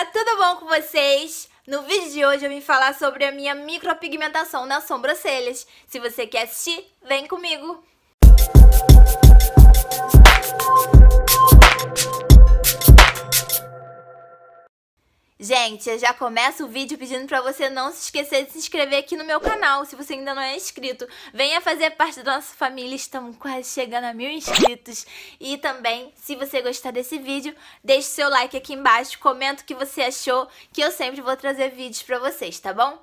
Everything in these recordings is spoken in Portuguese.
galera, tudo bom com vocês? No vídeo de hoje eu vim falar sobre a minha micropigmentação nas sobrancelhas. Se você quer assistir, vem comigo! Gente, eu já começo o vídeo pedindo para você não se esquecer de se inscrever aqui no meu canal, se você ainda não é inscrito. Venha fazer parte da nossa família, estamos quase chegando a mil inscritos. E também, se você gostar desse vídeo, deixe seu like aqui embaixo, comenta o que você achou, que eu sempre vou trazer vídeos para vocês, tá bom?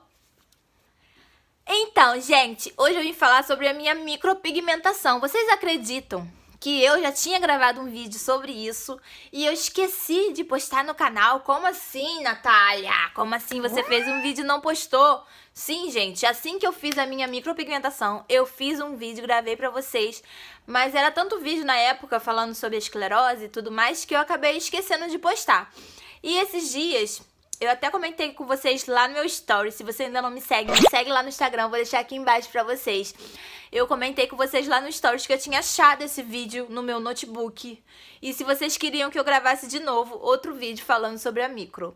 Então, gente, hoje eu vim falar sobre a minha micropigmentação. Vocês acreditam que eu já tinha gravado um vídeo sobre isso e eu esqueci de postar no canal. Como assim, Natália? Como assim você fez um vídeo e não postou? Sim, gente, assim que eu fiz a minha micropigmentação, eu fiz um vídeo, gravei pra vocês, mas era tanto vídeo na época falando sobre a esclerose e tudo mais que eu acabei esquecendo de postar. E esses dias eu até comentei com vocês lá no meu story. Se você ainda não me segue, me segue lá no Instagram. Vou deixar aqui embaixo pra vocês. Eu comentei com vocês lá no stories que eu tinha achado esse vídeo no meu notebook. E se vocês queriam que eu gravasse de novo outro vídeo falando sobre a micro.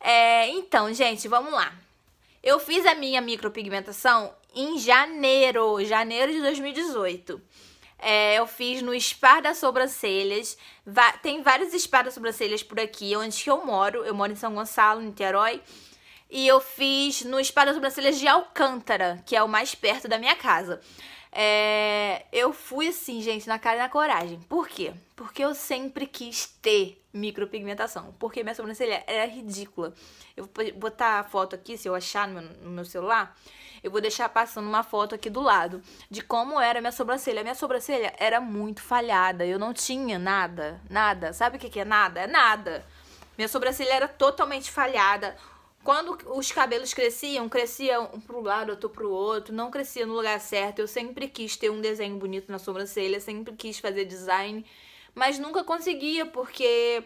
É, então, gente, vamos lá. Eu fiz a minha micropigmentação em janeiro, janeiro de 2018. É, eu fiz no spa das Sobrancelhas. Va tem vários Spar das Sobrancelhas por aqui, onde que eu moro. Eu moro em São Gonçalo, em Niterói. E eu fiz no spa das Sobrancelhas de Alcântara, que é o mais perto da minha casa. É, eu fui assim, gente, na cara e na coragem. Por quê? Porque eu sempre quis ter micropigmentação. Porque minha sobrancelha era ridícula. Eu vou botar a foto aqui, se eu achar no meu, no meu celular. Eu vou deixar passando uma foto aqui do lado de como era minha sobrancelha. Minha sobrancelha era muito falhada. Eu não tinha nada, nada. Sabe o que é nada? É nada. Minha sobrancelha era totalmente falhada. Quando os cabelos cresciam, crescia um pro lado, outro pro outro, não crescia no lugar certo. Eu sempre quis ter um desenho bonito na sobrancelha, sempre quis fazer design, mas nunca conseguia porque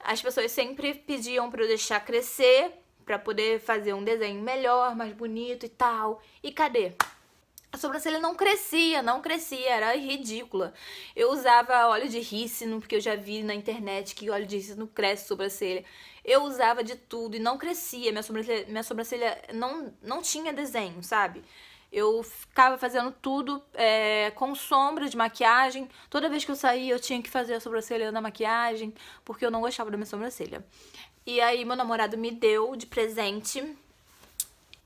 as pessoas sempre pediam para eu deixar crescer para poder fazer um desenho melhor, mais bonito e tal. E cadê? sobrancelha não crescia, não crescia, era ridícula. Eu usava óleo de rícino, porque eu já vi na internet que óleo de rícino cresce sobrancelha. Eu usava de tudo e não crescia, minha sobrancelha, minha sobrancelha não, não tinha desenho, sabe? Eu ficava fazendo tudo é, com sombra de maquiagem. Toda vez que eu saía, eu tinha que fazer a sobrancelha na maquiagem, porque eu não gostava da minha sobrancelha. E aí, meu namorado me deu de presente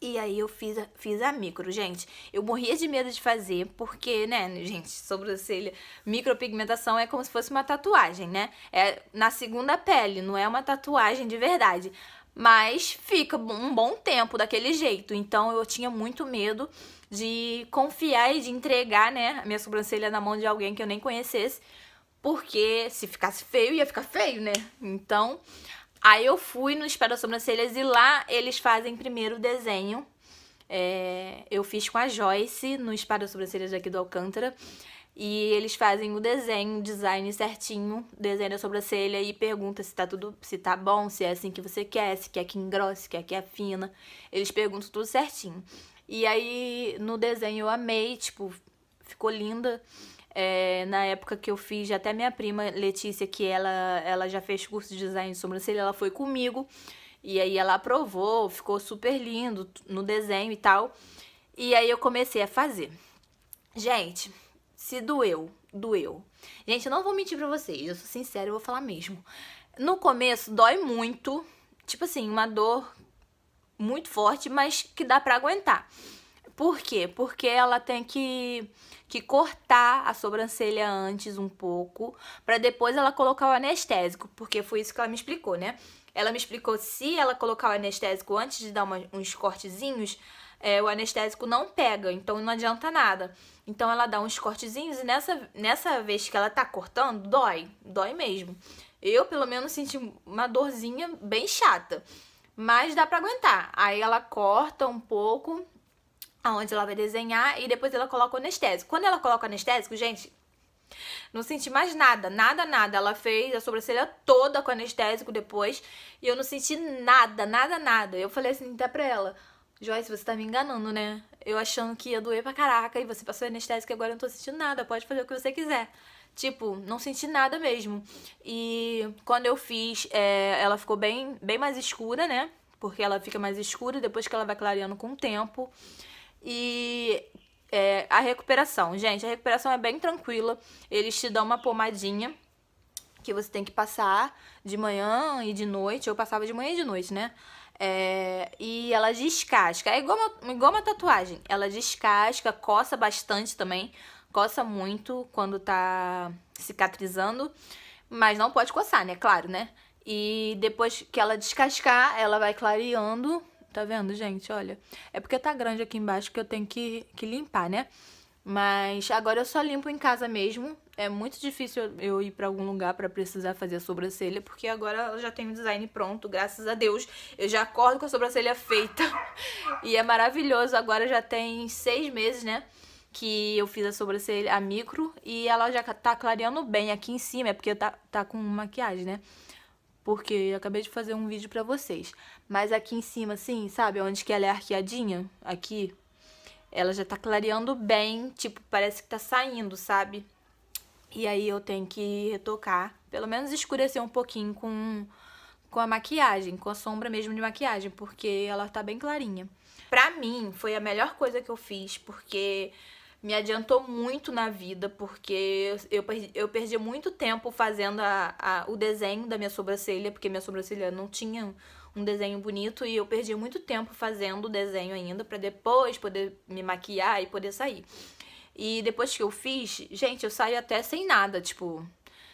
e aí eu fiz a, fiz a micro, gente. Eu morria de medo de fazer, porque, né, gente, sobrancelha, micropigmentação é como se fosse uma tatuagem, né? É na segunda pele, não é uma tatuagem de verdade. Mas fica um bom tempo daquele jeito. Então eu tinha muito medo de confiar e de entregar, né, a minha sobrancelha na mão de alguém que eu nem conhecesse. Porque se ficasse feio, ia ficar feio, né? Então, Aí eu fui no Espera Sobrancelhas e lá eles fazem primeiro o desenho. É, eu fiz com a Joyce no Espara Sobrancelhas aqui do Alcântara. E eles fazem o desenho, o design certinho, desenha a sobrancelha e pergunta se tá tudo, se tá bom, se é assim que você quer, se quer que engrosse, se quer que afina. Eles perguntam tudo certinho. E aí no desenho eu amei, tipo, ficou linda. É, na época que eu fiz, até minha prima Letícia, que ela, ela já fez curso de design de sobrancelha, ela foi comigo. E aí ela aprovou, ficou super lindo no desenho e tal. E aí eu comecei a fazer. Gente, se doeu, doeu. Gente, eu não vou mentir pra vocês, eu sou sincera, eu vou falar mesmo. No começo dói muito, tipo assim, uma dor muito forte, mas que dá para aguentar. Por quê? Porque ela tem que, que cortar a sobrancelha antes um pouco, para depois ela colocar o anestésico, porque foi isso que ela me explicou, né? Ela me explicou se ela colocar o anestésico antes de dar uma, uns cortezinhos, é, o anestésico não pega, então não adianta nada. Então ela dá uns cortezinhos e nessa, nessa vez que ela tá cortando, dói, dói mesmo. Eu, pelo menos, senti uma dorzinha bem chata, mas dá pra aguentar. Aí ela corta um pouco aonde ela vai desenhar e depois ela coloca o anestésico. Quando ela coloca o anestésico, gente, não senti mais nada, nada, nada. Ela fez a sobrancelha toda com anestésico depois e eu não senti nada, nada, nada. Eu falei assim até pra ela, Joyce, você tá me enganando, né? Eu achando que ia doer pra caraca e você passou anestésico e agora eu não tô sentindo nada, pode fazer o que você quiser. Tipo, não senti nada mesmo. E quando eu fiz, é, ela ficou bem, bem mais escura, né? Porque ela fica mais escura depois que ela vai clareando com o tempo. E é, a recuperação, gente, a recuperação é bem tranquila. Eles te dão uma pomadinha que você tem que passar de manhã e de noite. Eu passava de manhã e de noite, né? É, e ela descasca. É igual uma, igual uma tatuagem. Ela descasca, coça bastante também. Coça muito quando tá cicatrizando. Mas não pode coçar, né? Claro, né? E depois que ela descascar, ela vai clareando Tá vendo, gente? Olha, é porque tá grande aqui embaixo que eu tenho que, que limpar, né? Mas agora eu só limpo em casa mesmo. É muito difícil eu ir para algum lugar para precisar fazer a sobrancelha, porque agora ela já tem o design pronto, graças a Deus. Eu já acordo com a sobrancelha feita. e é maravilhoso. Agora já tem seis meses, né? Que eu fiz a sobrancelha, a micro, e ela já tá clareando bem aqui em cima, é porque tá, tá com maquiagem, né? porque eu acabei de fazer um vídeo pra vocês. Mas aqui em cima, assim, sabe? Onde que ela é arqueadinha, aqui, ela já tá clareando bem, tipo, parece que tá saindo, sabe? E aí eu tenho que retocar, pelo menos escurecer um pouquinho com, com a maquiagem, com a sombra mesmo de maquiagem, porque ela tá bem clarinha. Pra mim, foi a melhor coisa que eu fiz, porque me adiantou muito na vida, porque eu perdi, eu perdi muito tempo fazendo a, a, o desenho da minha sobrancelha, porque minha sobrancelha não tinha um desenho bonito e eu perdi muito tempo fazendo o desenho ainda para depois poder me maquiar e poder sair. E depois que eu fiz, gente, eu saio até sem nada, tipo,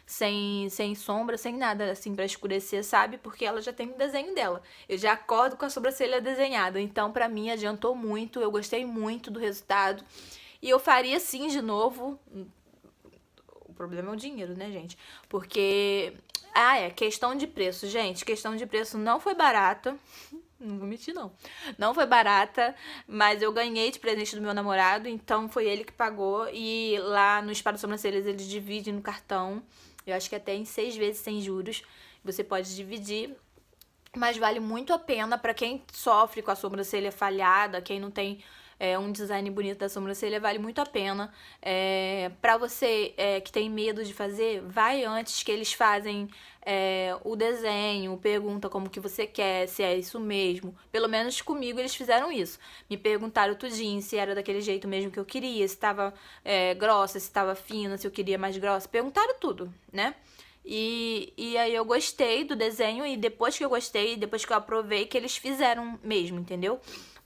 sem, sem sombra, sem nada, assim, para escurecer, sabe? Porque ela já tem o desenho dela. Eu já acordo com a sobrancelha desenhada. Então, pra mim, adiantou muito. Eu gostei muito do resultado. E eu faria sim de novo. O problema é o dinheiro, né, gente? Porque. Ah, é. Questão de preço, gente. Questão de preço não foi barata. Não vou mentir, não. Não foi barata, mas eu ganhei de presente do meu namorado, então foi ele que pagou. E lá no Espada Sobrancelhas eles dividem no cartão. Eu acho que até em seis vezes sem juros. Você pode dividir mas vale muito a pena para quem sofre com a sobrancelha falhada, quem não tem é, um design bonito da sobrancelha vale muito a pena. É, para você é, que tem medo de fazer, vai antes que eles fazem é, o desenho, pergunta como que você quer, se é isso mesmo. Pelo menos comigo eles fizeram isso. Me perguntaram tudinho se era daquele jeito mesmo que eu queria, se estava é, grossa, se estava fina, se eu queria mais grossa. Perguntaram tudo, né? E, e aí eu gostei do desenho e depois que eu gostei, depois que eu aprovei, que eles fizeram mesmo, entendeu?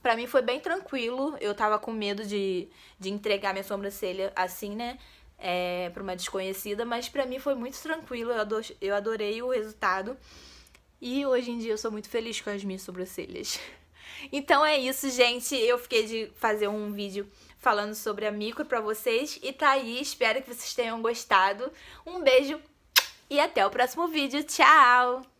Pra mim foi bem tranquilo. Eu tava com medo de, de entregar minha sobrancelha assim, né? É, pra uma desconhecida, mas pra mim foi muito tranquilo. Eu, ador eu adorei o resultado. E hoje em dia eu sou muito feliz com as minhas sobrancelhas. Então é isso, gente. Eu fiquei de fazer um vídeo falando sobre a micro pra vocês. E tá aí. Espero que vocês tenham gostado. Um beijo e até o próximo vídeo. Tchau!